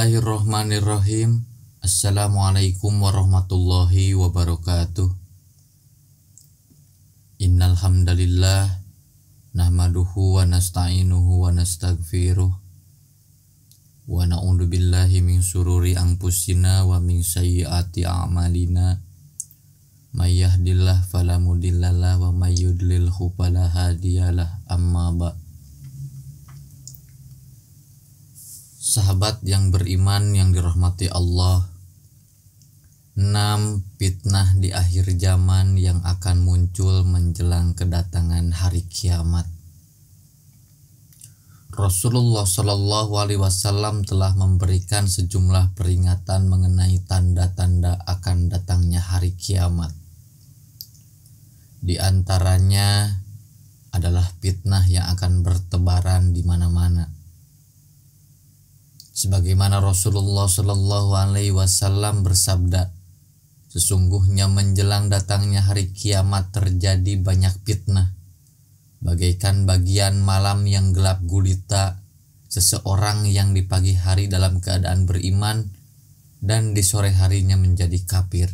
Bismillahirrahmanirrahim. Assalamualaikum warahmatullahi wabarakatuh. Innalhamdalillah nahmaduhu wa nasta'inuhu wa nastaghfiruh wa na'udzu billahi min sururi angpusina wa min sayyati a'malina Mayyahdillah falamudillalah wa may yudlilhu hadiyalah amma ba'd sahabat yang beriman yang dirahmati Allah 6. Fitnah di akhir zaman yang akan muncul menjelang kedatangan hari kiamat Rasulullah Shallallahu Alaihi Wasallam telah memberikan sejumlah peringatan mengenai tanda-tanda akan datangnya hari kiamat. Di antaranya adalah fitnah yang akan bertebaran di mana-mana sebagaimana Rasulullah Shallallahu Alaihi Wasallam bersabda, sesungguhnya menjelang datangnya hari kiamat terjadi banyak fitnah, bagaikan bagian malam yang gelap gulita, seseorang yang di pagi hari dalam keadaan beriman dan di sore harinya menjadi kafir.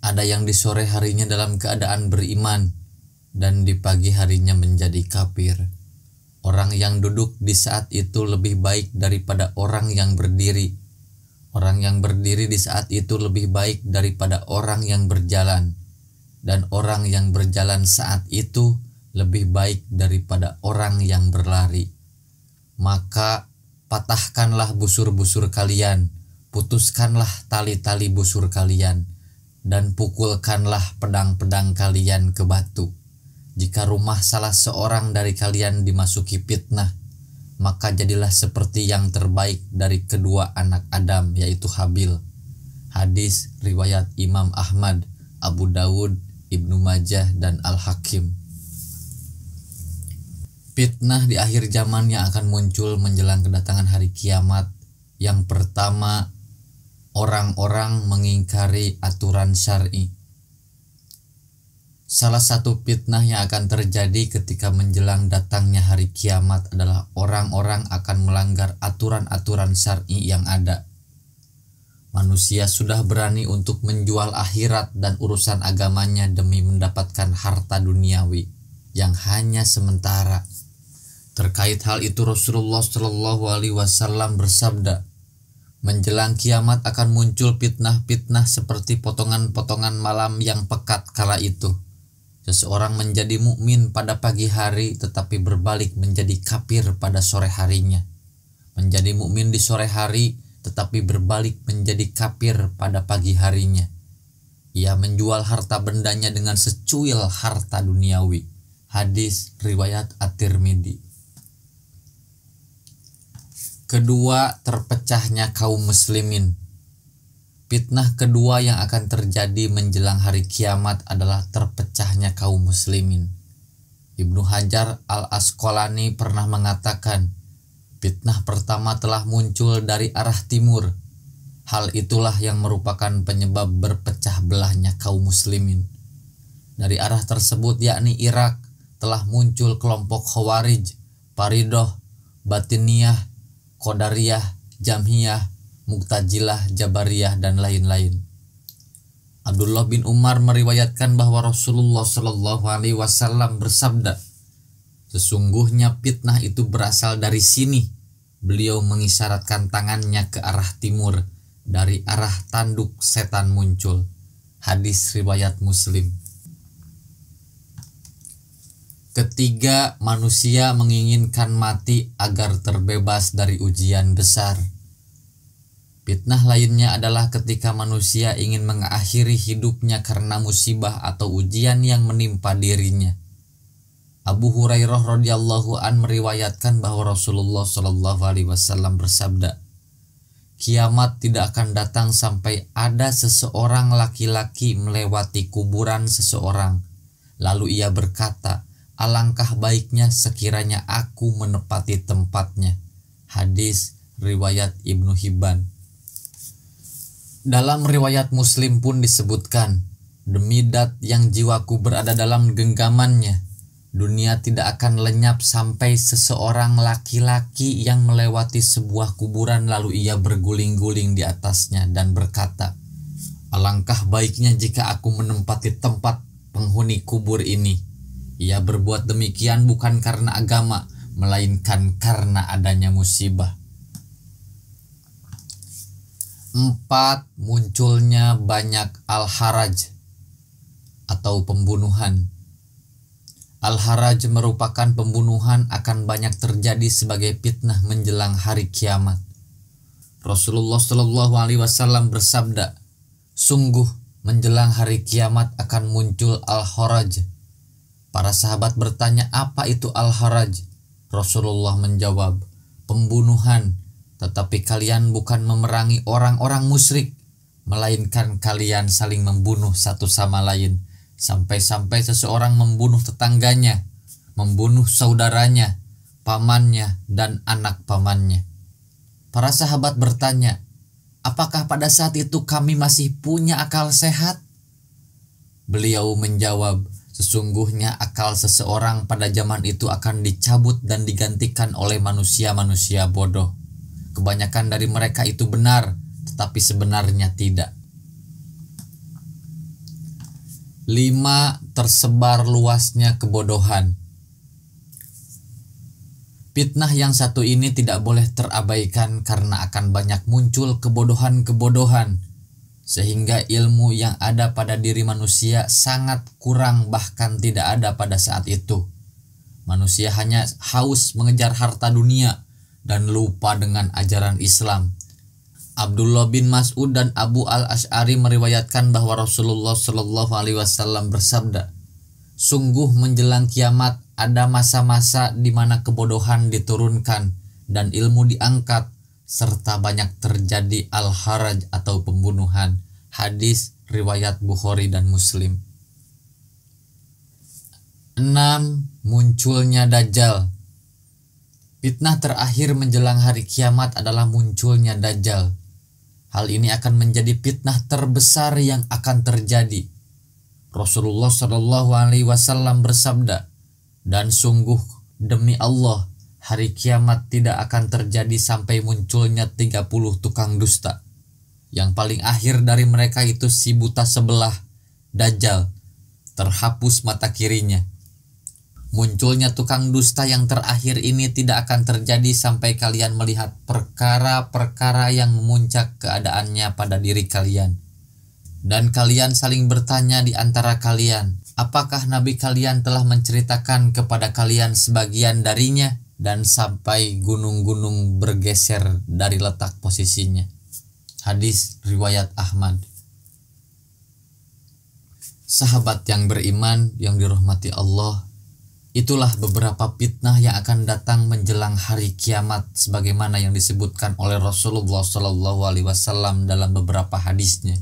Ada yang di sore harinya dalam keadaan beriman dan di pagi harinya menjadi kafir Orang yang duduk di saat itu lebih baik daripada orang yang berdiri. Orang yang berdiri di saat itu lebih baik daripada orang yang berjalan, dan orang yang berjalan saat itu lebih baik daripada orang yang berlari. Maka patahkanlah busur-busur kalian, putuskanlah tali-tali busur kalian, dan pukulkanlah pedang-pedang kalian ke batu jika rumah salah seorang dari kalian dimasuki fitnah, maka jadilah seperti yang terbaik dari kedua anak Adam, yaitu Habil. Hadis riwayat Imam Ahmad, Abu Dawud, Ibnu Majah, dan Al-Hakim. Fitnah di akhir zaman yang akan muncul menjelang kedatangan hari kiamat. Yang pertama, orang-orang mengingkari aturan syari' Salah satu fitnah yang akan terjadi ketika menjelang datangnya hari kiamat adalah orang-orang akan melanggar aturan-aturan syar'i yang ada. Manusia sudah berani untuk menjual akhirat dan urusan agamanya demi mendapatkan harta duniawi yang hanya sementara. Terkait hal itu Rasulullah Shallallahu Alaihi Wasallam bersabda, Menjelang kiamat akan muncul fitnah-fitnah seperti potongan-potongan malam yang pekat kala itu Seseorang menjadi mukmin pada pagi hari tetapi berbalik menjadi kafir pada sore harinya. Menjadi mukmin di sore hari tetapi berbalik menjadi kafir pada pagi harinya. Ia menjual harta bendanya dengan secuil harta duniawi. Hadis riwayat At-Tirmidzi. Kedua, terpecahnya kaum muslimin. Fitnah kedua yang akan terjadi menjelang hari kiamat adalah terpecahnya kaum muslimin. Ibnu Hajar al-Asqalani pernah mengatakan, fitnah pertama telah muncul dari arah timur. Hal itulah yang merupakan penyebab berpecah belahnya kaum muslimin. Dari arah tersebut yakni Irak telah muncul kelompok Khawarij, Paridoh, Batiniyah, Qadariyah, Jamhiyah, Muktajilah, Jabariyah, dan lain-lain. Abdullah bin Umar meriwayatkan bahwa Rasulullah Shallallahu Alaihi Wasallam bersabda, sesungguhnya fitnah itu berasal dari sini. Beliau mengisyaratkan tangannya ke arah timur dari arah tanduk setan muncul. Hadis riwayat Muslim. Ketiga, manusia menginginkan mati agar terbebas dari ujian besar Fitnah lainnya adalah ketika manusia ingin mengakhiri hidupnya karena musibah atau ujian yang menimpa dirinya. Abu Hurairah radhiyallahu an meriwayatkan bahwa Rasulullah shallallahu alaihi wasallam bersabda, "Kiamat tidak akan datang sampai ada seseorang laki-laki melewati kuburan seseorang." Lalu ia berkata, "Alangkah baiknya sekiranya aku menepati tempatnya." Hadis riwayat Ibnu Hibban. Dalam riwayat Muslim pun disebutkan, demi dat yang jiwaku berada dalam genggamannya, dunia tidak akan lenyap sampai seseorang laki-laki yang melewati sebuah kuburan lalu ia berguling-guling di atasnya dan berkata, Alangkah baiknya jika aku menempati tempat penghuni kubur ini. Ia berbuat demikian bukan karena agama, melainkan karena adanya musibah. Empat, munculnya banyak al-haraj atau pembunuhan. Al-haraj merupakan pembunuhan akan banyak terjadi sebagai fitnah menjelang hari kiamat. Rasulullah Shallallahu Alaihi Wasallam bersabda, sungguh menjelang hari kiamat akan muncul al-haraj. Para sahabat bertanya apa itu al-haraj. Rasulullah menjawab, pembunuhan tetapi kalian bukan memerangi orang-orang musyrik, melainkan kalian saling membunuh satu sama lain, sampai-sampai seseorang membunuh tetangganya, membunuh saudaranya, pamannya, dan anak pamannya. Para sahabat bertanya, "Apakah pada saat itu kami masih punya akal sehat?" Beliau menjawab, "Sesungguhnya akal seseorang pada zaman itu akan dicabut dan digantikan oleh manusia-manusia bodoh." Kebanyakan dari mereka itu benar, tetapi sebenarnya tidak. Lima tersebar luasnya kebodohan. Fitnah yang satu ini tidak boleh terabaikan karena akan banyak muncul kebodohan-kebodohan, sehingga ilmu yang ada pada diri manusia sangat kurang, bahkan tidak ada pada saat itu. Manusia hanya haus mengejar harta dunia dan lupa dengan ajaran Islam. Abdullah bin Mas'ud dan Abu Al-Ash'ari meriwayatkan bahwa Rasulullah Shallallahu alaihi wasallam bersabda, "Sungguh menjelang kiamat ada masa-masa di mana kebodohan diturunkan dan ilmu diangkat serta banyak terjadi al-haraj atau pembunuhan." Hadis riwayat Bukhari dan Muslim. 6. Munculnya Dajjal Fitnah terakhir menjelang hari kiamat adalah munculnya Dajjal. Hal ini akan menjadi fitnah terbesar yang akan terjadi. Rasulullah Shallallahu Alaihi Wasallam bersabda, dan sungguh demi Allah hari kiamat tidak akan terjadi sampai munculnya 30 tukang dusta. Yang paling akhir dari mereka itu si buta sebelah, Dajjal, terhapus mata kirinya. Munculnya tukang dusta yang terakhir ini tidak akan terjadi sampai kalian melihat perkara-perkara yang memuncak keadaannya pada diri kalian. Dan kalian saling bertanya di antara kalian, apakah nabi kalian telah menceritakan kepada kalian sebagian darinya dan sampai gunung-gunung bergeser dari letak posisinya. Hadis riwayat Ahmad. Sahabat yang beriman yang dirahmati Allah Itulah beberapa fitnah yang akan datang menjelang hari kiamat sebagaimana yang disebutkan oleh Rasulullah Shallallahu alaihi wasallam dalam beberapa hadisnya.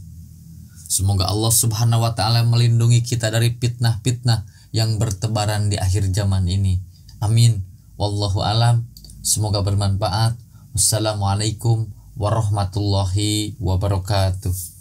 Semoga Allah Subhanahu wa taala melindungi kita dari fitnah-fitnah yang bertebaran di akhir zaman ini. Amin. Wallahu alam. Semoga bermanfaat. Wassalamualaikum warahmatullahi wabarakatuh.